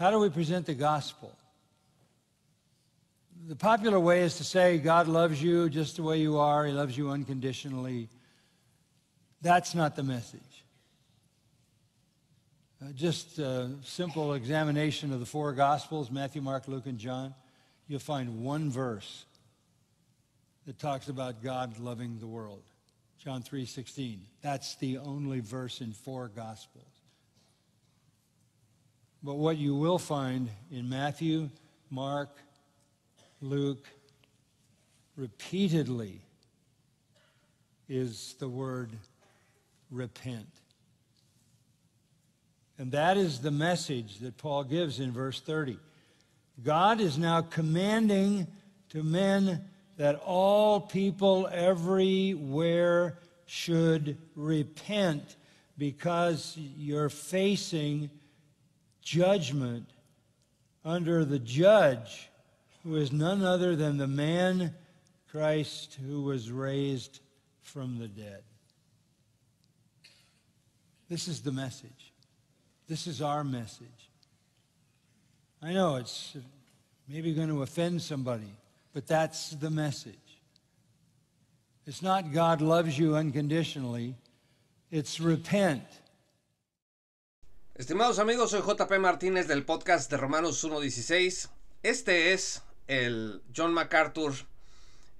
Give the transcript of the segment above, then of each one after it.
How do we present the gospel? The popular way is to say God loves you just the way you are, He loves you unconditionally. That's not the message. Uh, just a uh, simple examination of the four Gospels Matthew, Mark, Luke, and John. You'll find one verse that talks about God loving the world. John 3:16. That's the only verse in four Gospels. But what you will find in Matthew, Mark, Luke, repeatedly is the word repent. And that is the message that Paul gives in verse 30. God is now commanding to men that all people everywhere should repent because you're facing judgment under the judge, who is none other than the man Christ who was raised from the dead. This is the message. This is our message. I know it's maybe going to offend somebody, but that's the message. It's not God loves you unconditionally, it's repent Estimados amigos, soy JP Martínez del podcast de Romanos 1.16. Este es el John MacArthur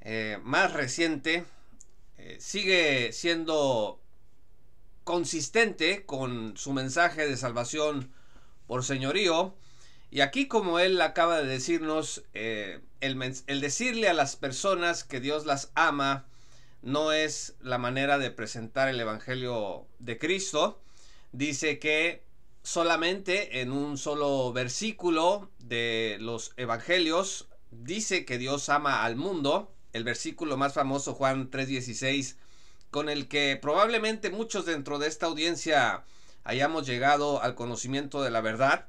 eh, más reciente. Eh, sigue siendo consistente con su mensaje de salvación por señorío. Y aquí, como él acaba de decirnos, eh, el, el decirle a las personas que Dios las ama no es la manera de presentar el Evangelio de Cristo. Dice que solamente en un solo versículo de los evangelios dice que Dios ama al mundo, el versículo más famoso Juan 3:16, con el que probablemente muchos dentro de esta audiencia hayamos llegado al conocimiento de la verdad.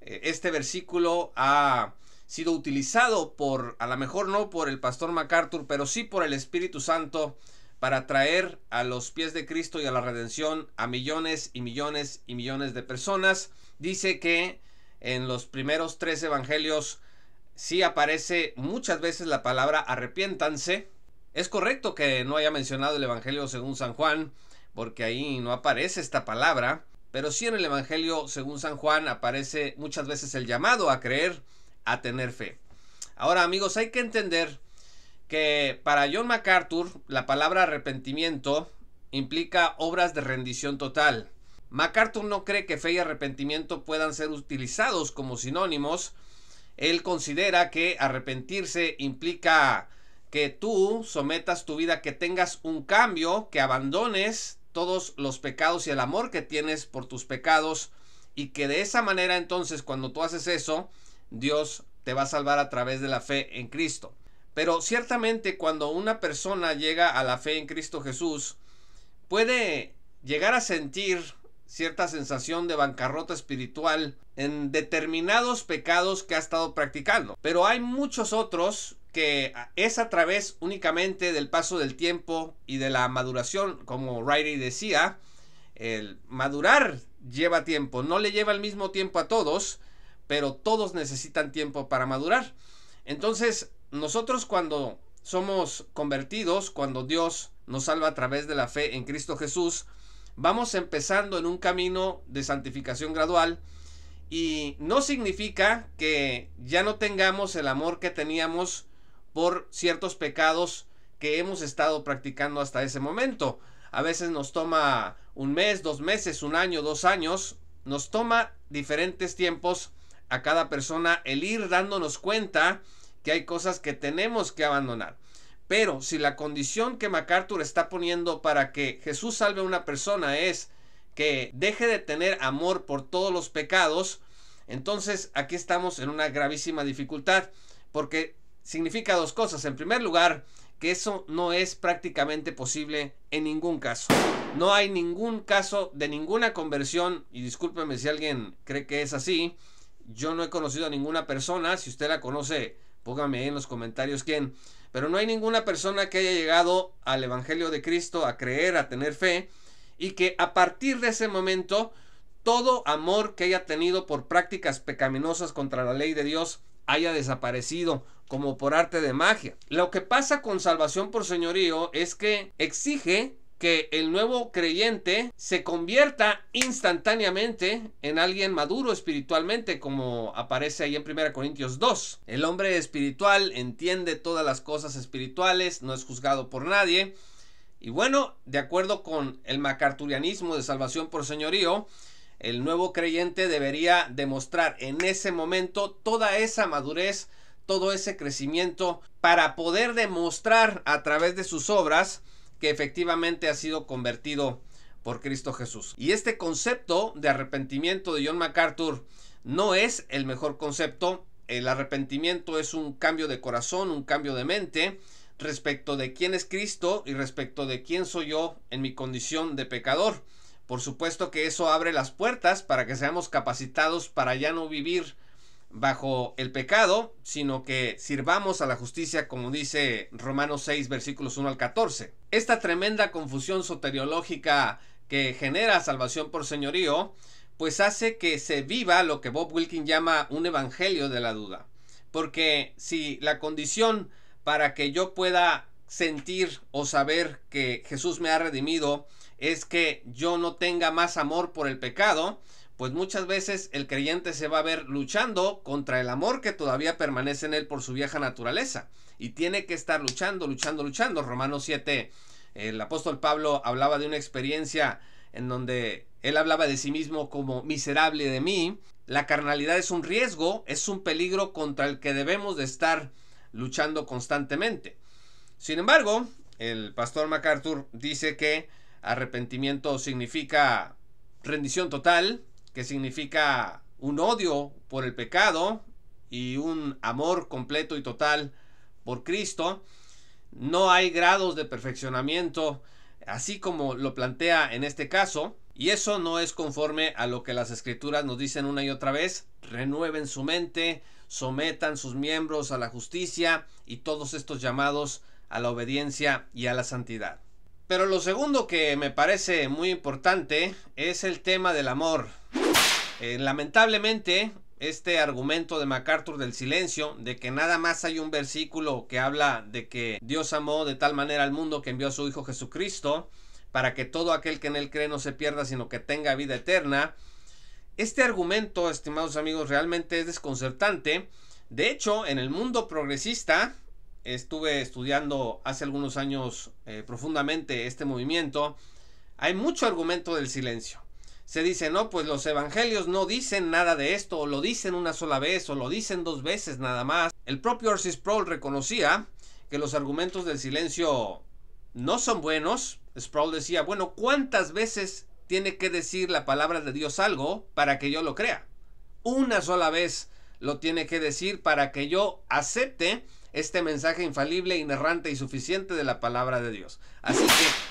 Eh, este versículo ha sido utilizado por, a lo mejor no por el pastor MacArthur, pero sí por el Espíritu Santo para traer a los pies de Cristo y a la redención a millones y millones y millones de personas. Dice que en los primeros tres evangelios sí aparece muchas veces la palabra arrepiéntanse. Es correcto que no haya mencionado el Evangelio según San Juan, porque ahí no aparece esta palabra, pero sí en el Evangelio según San Juan aparece muchas veces el llamado a creer, a tener fe. Ahora amigos, hay que entender que para John MacArthur la palabra arrepentimiento implica obras de rendición total. MacArthur no cree que fe y arrepentimiento puedan ser utilizados como sinónimos. Él considera que arrepentirse implica que tú sometas tu vida, que tengas un cambio, que abandones todos los pecados y el amor que tienes por tus pecados y que de esa manera entonces cuando tú haces eso, Dios te va a salvar a través de la fe en Cristo. Pero ciertamente cuando una persona llega a la fe en Cristo Jesús, puede llegar a sentir cierta sensación de bancarrota espiritual en determinados pecados que ha estado practicando. Pero hay muchos otros que es a través únicamente del paso del tiempo y de la maduración, como Riley decía, el madurar lleva tiempo, no le lleva el mismo tiempo a todos, pero todos necesitan tiempo para madurar. Entonces, nosotros cuando somos convertidos, cuando Dios nos salva a través de la fe en Cristo Jesús, vamos empezando en un camino de santificación gradual y no significa que ya no tengamos el amor que teníamos por ciertos pecados que hemos estado practicando hasta ese momento. A veces nos toma un mes, dos meses, un año, dos años. Nos toma diferentes tiempos a cada persona el ir dándonos cuenta que hay cosas que tenemos que abandonar. Pero si la condición que MacArthur está poniendo para que Jesús salve a una persona es que deje de tener amor por todos los pecados, entonces aquí estamos en una gravísima dificultad, porque significa dos cosas. En primer lugar, que eso no es prácticamente posible en ningún caso. No hay ningún caso de ninguna conversión, y discúlpeme si alguien cree que es así, yo no he conocido a ninguna persona, si usted la conoce, Póngame en los comentarios quién. Pero no hay ninguna persona que haya llegado al Evangelio de Cristo, a creer, a tener fe, y que a partir de ese momento todo amor que haya tenido por prácticas pecaminosas contra la ley de Dios haya desaparecido como por arte de magia. Lo que pasa con salvación por señorío es que exige que el nuevo creyente se convierta instantáneamente en alguien maduro espiritualmente, como aparece ahí en 1 Corintios 2. El hombre espiritual entiende todas las cosas espirituales, no es juzgado por nadie. Y bueno, de acuerdo con el macarturianismo de salvación por señorío, el nuevo creyente debería demostrar en ese momento toda esa madurez, todo ese crecimiento para poder demostrar a través de sus obras que efectivamente ha sido convertido por Cristo Jesús. Y este concepto de arrepentimiento de John MacArthur no es el mejor concepto. El arrepentimiento es un cambio de corazón, un cambio de mente respecto de quién es Cristo y respecto de quién soy yo en mi condición de pecador. Por supuesto que eso abre las puertas para que seamos capacitados para ya no vivir bajo el pecado, sino que sirvamos a la justicia como dice Romanos 6 versículos 1 al 14 esta tremenda confusión soteriológica que genera salvación por señorío, pues hace que se viva lo que Bob Wilkin llama un evangelio de la duda. Porque si la condición para que yo pueda sentir o saber que Jesús me ha redimido es que yo no tenga más amor por el pecado, pues muchas veces el creyente se va a ver luchando contra el amor que todavía permanece en él por su vieja naturaleza. Y tiene que estar luchando, luchando, luchando. Romanos 7, el apóstol Pablo hablaba de una experiencia en donde él hablaba de sí mismo como miserable de mí. La carnalidad es un riesgo, es un peligro contra el que debemos de estar luchando constantemente. Sin embargo, el pastor MacArthur dice que arrepentimiento significa rendición total, que significa un odio por el pecado y un amor completo y total por Cristo. No hay grados de perfeccionamiento, así como lo plantea en este caso, y eso no es conforme a lo que las escrituras nos dicen una y otra vez. Renueven su mente, sometan sus miembros a la justicia y todos estos llamados a la obediencia y a la santidad. Pero lo segundo que me parece muy importante es el tema del amor. Eh, lamentablemente, este argumento de MacArthur del silencio, de que nada más hay un versículo que habla de que Dios amó de tal manera al mundo que envió a su Hijo Jesucristo, para que todo aquel que en él cree no se pierda, sino que tenga vida eterna. Este argumento, estimados amigos, realmente es desconcertante. De hecho, en el mundo progresista, estuve estudiando hace algunos años eh, profundamente este movimiento, hay mucho argumento del silencio se dice, no, pues los evangelios no dicen nada de esto, o lo dicen una sola vez, o lo dicen dos veces nada más. El propio Orsis Sproul reconocía que los argumentos del silencio no son buenos. Sproul decía, bueno, ¿cuántas veces tiene que decir la palabra de Dios algo para que yo lo crea? Una sola vez lo tiene que decir para que yo acepte este mensaje infalible, inerrante y suficiente de la palabra de Dios. Así que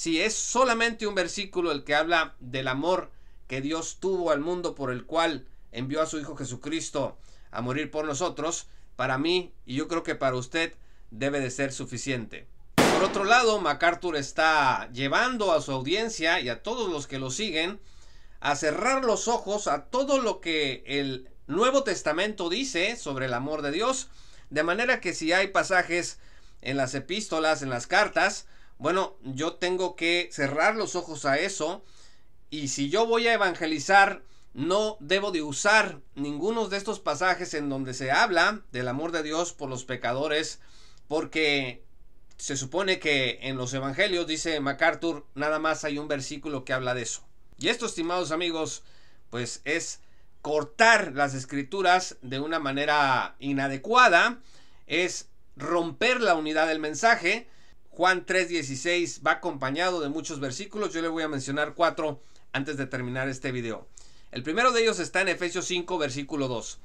si es solamente un versículo el que habla del amor que Dios tuvo al mundo por el cual envió a su Hijo Jesucristo a morir por nosotros, para mí y yo creo que para usted debe de ser suficiente. Por otro lado, MacArthur está llevando a su audiencia y a todos los que lo siguen a cerrar los ojos a todo lo que el Nuevo Testamento dice sobre el amor de Dios, de manera que si hay pasajes en las epístolas, en las cartas, bueno, yo tengo que cerrar los ojos a eso. Y si yo voy a evangelizar, no debo de usar ninguno de estos pasajes en donde se habla del amor de Dios por los pecadores, porque se supone que en los evangelios, dice MacArthur, nada más hay un versículo que habla de eso. Y esto, estimados amigos, pues es cortar las escrituras de una manera inadecuada, es romper la unidad del mensaje, Juan 3:16 va acompañado de muchos versículos. Yo le voy a mencionar cuatro antes de terminar este video. El primero de ellos está en Efesios 5, versículo 2.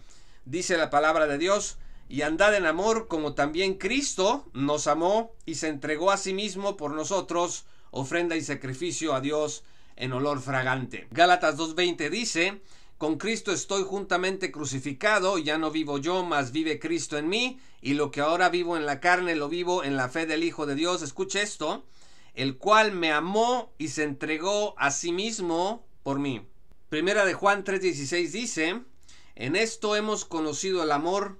Dice la palabra de Dios, y andad en amor como también Cristo nos amó y se entregó a sí mismo por nosotros, ofrenda y sacrificio a Dios en olor fragante. Gálatas 2.20 dice, con Cristo estoy juntamente crucificado, ya no vivo yo, mas vive Cristo en mí, y lo que ahora vivo en la carne lo vivo en la fe del Hijo de Dios. Escuche esto, el cual me amó y se entregó a sí mismo por mí. Primera de Juan 3:16 dice, en esto hemos conocido el amor,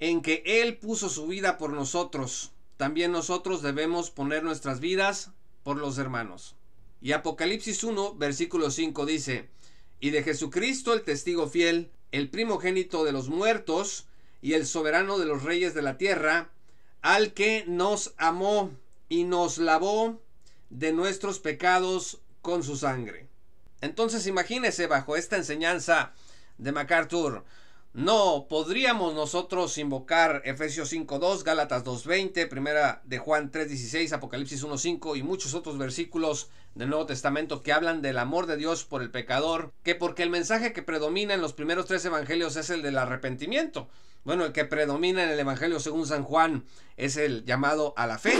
en que Él puso su vida por nosotros. También nosotros debemos poner nuestras vidas por los hermanos. Y Apocalipsis 1, versículo 5 dice, y de Jesucristo el testigo fiel, el primogénito de los muertos y el soberano de los reyes de la tierra, al que nos amó y nos lavó de nuestros pecados con su sangre. Entonces imagínese bajo esta enseñanza de MacArthur, no podríamos nosotros invocar Efesios 5.2, Gálatas 2.20, Primera de Juan 3.16, Apocalipsis 1.5 y muchos otros versículos del Nuevo Testamento que hablan del amor de Dios por el pecador, que porque el mensaje que predomina en los primeros tres evangelios es el del arrepentimiento. Bueno, el que predomina en el Evangelio según San Juan es el llamado a la fe.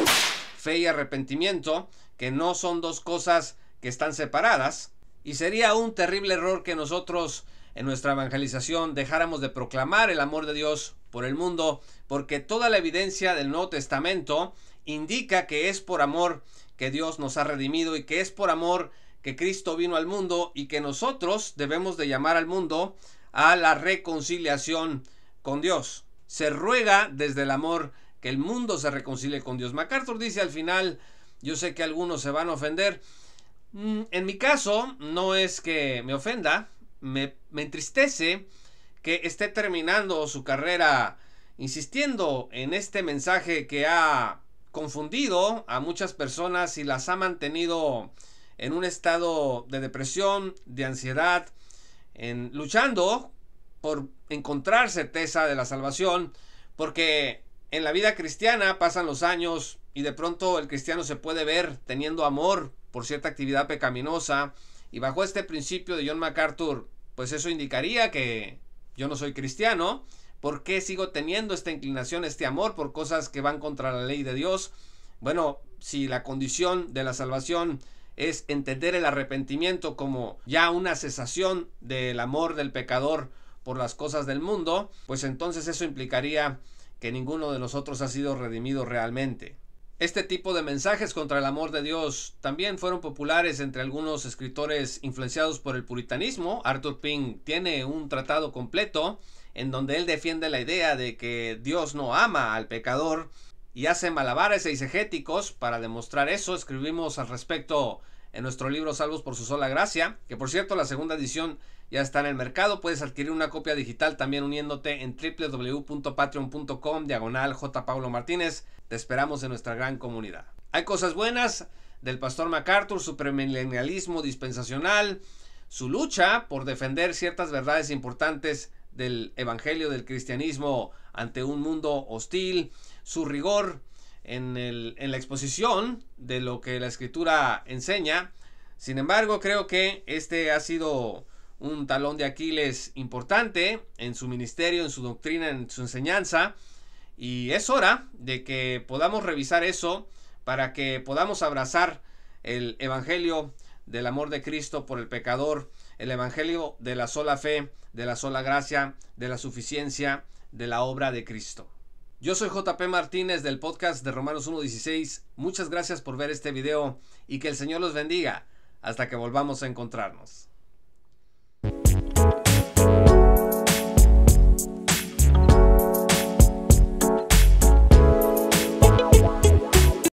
Fe y arrepentimiento, que no son dos cosas que están separadas. Y sería un terrible error que nosotros en nuestra evangelización dejáramos de proclamar el amor de Dios por el mundo, porque toda la evidencia del Nuevo Testamento indica que es por amor que Dios nos ha redimido y que es por amor que Cristo vino al mundo y que nosotros debemos de llamar al mundo a la reconciliación con Dios. Se ruega desde el amor que el mundo se reconcilie con Dios. MacArthur dice al final, yo sé que algunos se van a ofender. Mm, en mi caso, no es que me ofenda, me, entristece que esté terminando su carrera insistiendo en este mensaje que ha confundido a muchas personas y las ha mantenido en un estado de depresión, de ansiedad, luchando por encontrar certeza de la salvación, porque en la vida cristiana pasan los años y de pronto el cristiano se puede ver teniendo amor por cierta actividad pecaminosa, y bajo este principio de John MacArthur, pues eso indicaría que yo no soy cristiano, ¿por qué sigo teniendo esta inclinación, este amor por cosas que van contra la ley de Dios? Bueno, si la condición de la salvación es entender el arrepentimiento como ya una cesación del amor del pecador por las cosas del mundo, pues entonces eso implicaría que ninguno de nosotros ha sido redimido realmente. Este tipo de mensajes contra el amor de Dios también fueron populares entre algunos escritores influenciados por el puritanismo. Arthur Pink tiene un tratado completo en donde él defiende la idea de que Dios no ama al pecador y hace malabares eisegéticos. para demostrar eso. Escribimos al respecto en nuestro libro Salvos por su sola gracia, que por cierto la segunda edición ya está en el mercado. Puedes adquirir una copia digital también uniéndote en www.patreon.com diagonal J. Martínez. Te esperamos en nuestra gran comunidad. Hay cosas buenas del pastor MacArthur, su premilenialismo dispensacional, su lucha por defender ciertas verdades importantes del evangelio del cristianismo ante un mundo hostil, su rigor en, el, en, la exposición de lo que la escritura enseña. Sin embargo, creo que este ha sido un talón de Aquiles importante en su ministerio, en su doctrina, en su enseñanza. Y es hora de que podamos revisar eso para que podamos abrazar el Evangelio del amor de Cristo por el pecador, el Evangelio de la sola fe, de la sola gracia, de la suficiencia, de la obra de Cristo. Yo soy JP Martínez del podcast de Romanos 1.16. Muchas gracias por ver este video y que el Señor los bendiga hasta que volvamos a encontrarnos.